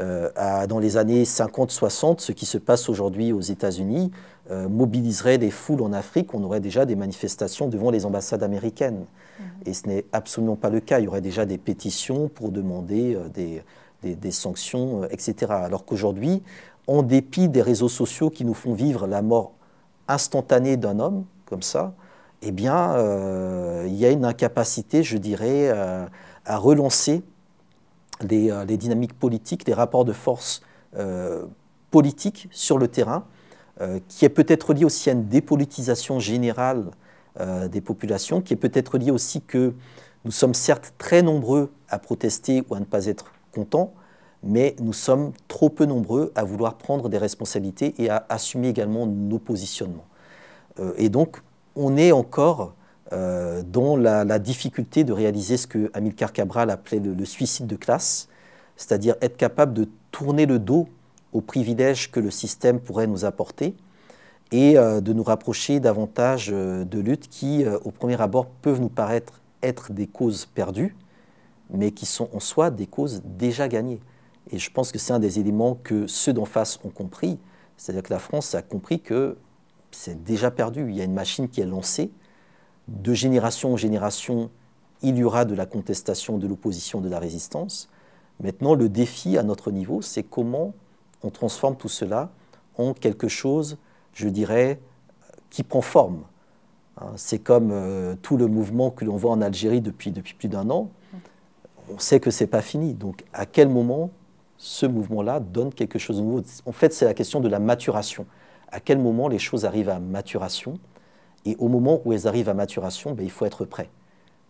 Euh, dans les années 50-60, ce qui se passe aujourd'hui aux États-Unis euh, mobiliserait des foules en Afrique, on aurait déjà des manifestations devant les ambassades américaines. Mhm. Et ce n'est absolument pas le cas. Il y aurait déjà des pétitions pour demander euh, des, sanctions, etc. Alors qu'aujourd'hui, en dépit des réseaux sociaux qui nous font vivre la mort instantanée d'un homme, comme ça, eh bien, il y a une incapacité, je dirais, à relancer euh, des, dynamiques politiques, des rapports de force euh, politiques sur le terrain, euh, qui est peut-être lié aussi à une dépolitisation générale des populations, qui est peut-être lié aussi que nous sommes certes très nombreux à protester ou à ne pas être contents, mais nous sommes trop peu nombreux à vouloir prendre des responsabilités et à assumer également nos positionnements. et donc, on est encore euh, dont la, difficulté de réaliser ce que Amilcar Cabral appelait le, suicide de classe, c'est-à-dire être capable de tourner le dos aux privilèges que le système pourrait nous apporter et euh, de nous rapprocher davantage euh, de luttes qui, au premier abord, peuvent nous paraître être des causes perdues, mais qui sont en soi des causes déjà gagnées. Et je pense que c'est un des éléments que ceux d'en face ont compris, c'est-à-dire que la France a compris que c'est déjà perdu, il y a une machine qui est lancée, de génération en génération, il y aura de la contestation, de l'opposition, de la résistance. Maintenant, le défi à notre niveau, c'est comment on transforme tout cela en quelque chose, je dirais, qui prend forme. Hein, c'est comme euh, tout le mouvement que l'on voit en Algérie depuis, depuis plus d'un an. On sait que ce n'est pas fini. Donc, à quel moment ce mouvement-là donne quelque chose de nouveau En fait, c'est la question de la maturation. À quel moment les choses arrivent à maturation et au moment où elles arrivent à maturation, ben, il faut être prêt.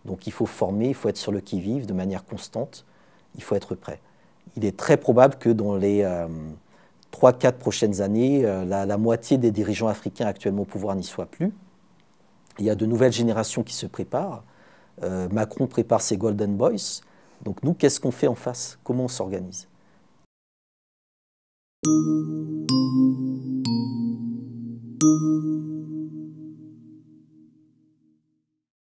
Donc il faut former, il faut être sur le qui-vive de manière constante, il faut être prêt. Il est très probable que dans les 3-4 euh, prochaines années, euh, la, moitié des dirigeants africains actuellement au pouvoir n'y soient plus. Il y a de nouvelles générations qui se préparent. Euh, Macron prépare ses Golden Boys. Donc nous, qu'est-ce qu'on fait en face Comment on s'organise